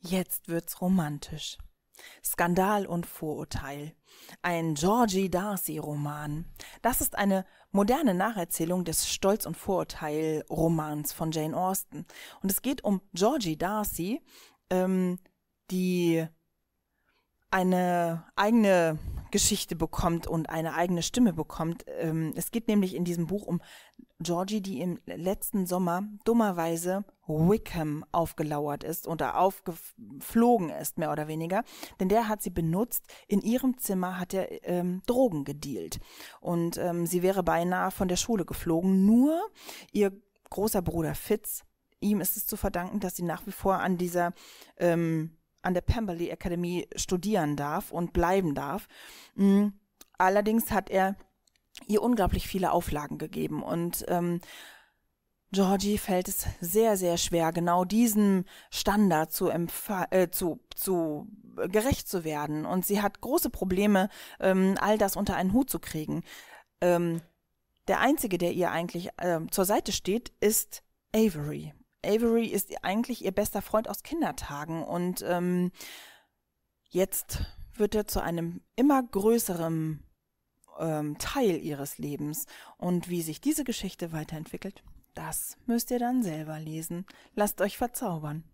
Jetzt wird's romantisch. Skandal und Vorurteil. Ein Georgie Darcy-Roman. Das ist eine moderne Nacherzählung des Stolz- und Vorurteil-Romans von Jane Austen. Und es geht um Georgie Darcy, ähm, die eine eigene Geschichte bekommt und eine eigene Stimme bekommt. Ähm, es geht nämlich in diesem Buch um Georgie, die im letzten Sommer dummerweise Wickham aufgelauert ist oder aufgeflogen ist, mehr oder weniger. Denn der hat sie benutzt. In ihrem Zimmer hat er ähm, Drogen gedealt. Und ähm, sie wäre beinahe von der Schule geflogen. Nur ihr großer Bruder Fitz, ihm ist es zu verdanken, dass sie nach wie vor an dieser ähm, an der Pemberley Akademie studieren darf und bleiben darf. Mm, allerdings hat er ihr unglaublich viele Auflagen gegeben und ähm, Georgie fällt es sehr, sehr schwer, genau diesem Standard zu, äh, zu, zu äh, gerecht zu werden. Und sie hat große Probleme, ähm, all das unter einen Hut zu kriegen. Ähm, der einzige, der ihr eigentlich äh, zur Seite steht, ist Avery. Avery ist eigentlich ihr bester Freund aus Kindertagen und ähm, jetzt wird er zu einem immer größeren ähm, Teil ihres Lebens. Und wie sich diese Geschichte weiterentwickelt, das müsst ihr dann selber lesen. Lasst euch verzaubern.